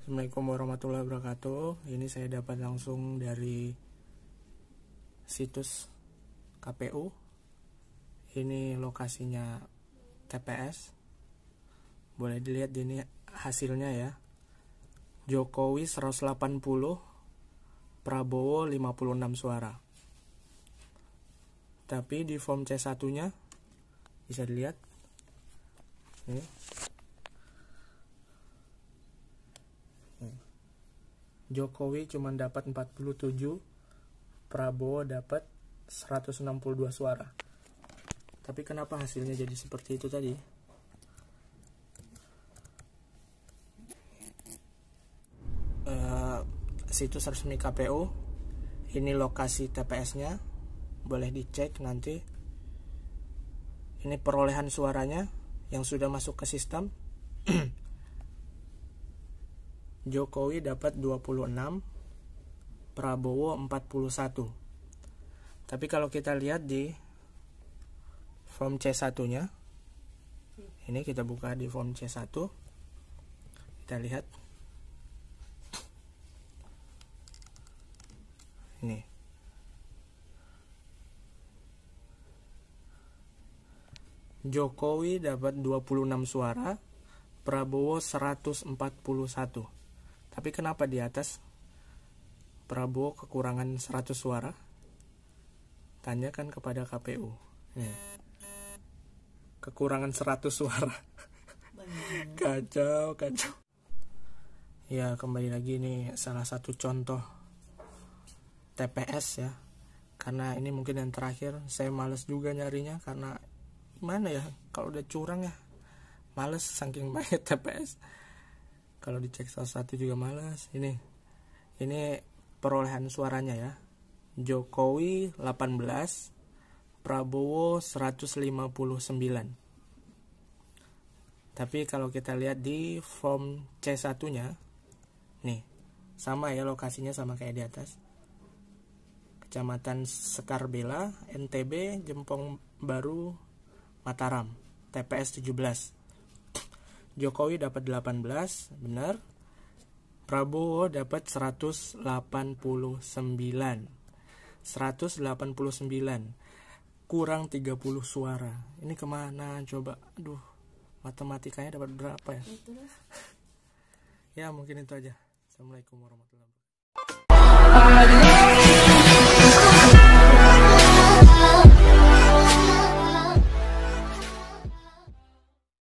Assalamualaikum warahmatullahi wabarakatuh. Ini saya dapat langsung dari situs KPU. Ini lokasinya TPS. Boleh dilihat ini hasilnya ya. Jokowi 180, Prabowo 56 suara tapi di form C1 nya bisa dilihat ini. Jokowi cuma dapat 47 Prabowo dapat 162 suara tapi kenapa hasilnya jadi seperti itu tadi uh, situs resmi KPU ini lokasi TPS nya boleh dicek nanti ini perolehan suaranya yang sudah masuk ke sistem Jokowi dapat 26 Prabowo 41 tapi kalau kita lihat di form C1 nya ini kita buka di form C1 kita lihat ini Jokowi dapat 26 suara, Prabowo 141. Tapi kenapa di atas Prabowo kekurangan 100 suara? Tanyakan kepada KPU. Nih. Kekurangan 100 suara. kacau, kacau. Ya, kembali lagi ini salah satu contoh TPS ya. Karena ini mungkin yang terakhir, saya males juga nyarinya karena mana ya kalau udah curang ya males saking banyak TPS kalau dicek salah satu juga males ini ini perolehan suaranya ya Jokowi 18 Prabowo 159 tapi kalau kita lihat di form C1 nya nih sama ya lokasinya sama kayak di atas Kecamatan Sekarbela, NTB, Jempong Baru, Mataram, TPS 17. Jokowi dapat 18, benar. Prabowo dapat 189. 189 kurang 30 suara. Ini kemana coba? Aduh, matematikanya dapat berapa ya? ya mungkin itu aja. Assalamualaikum warahmatullahi wabarakatuh.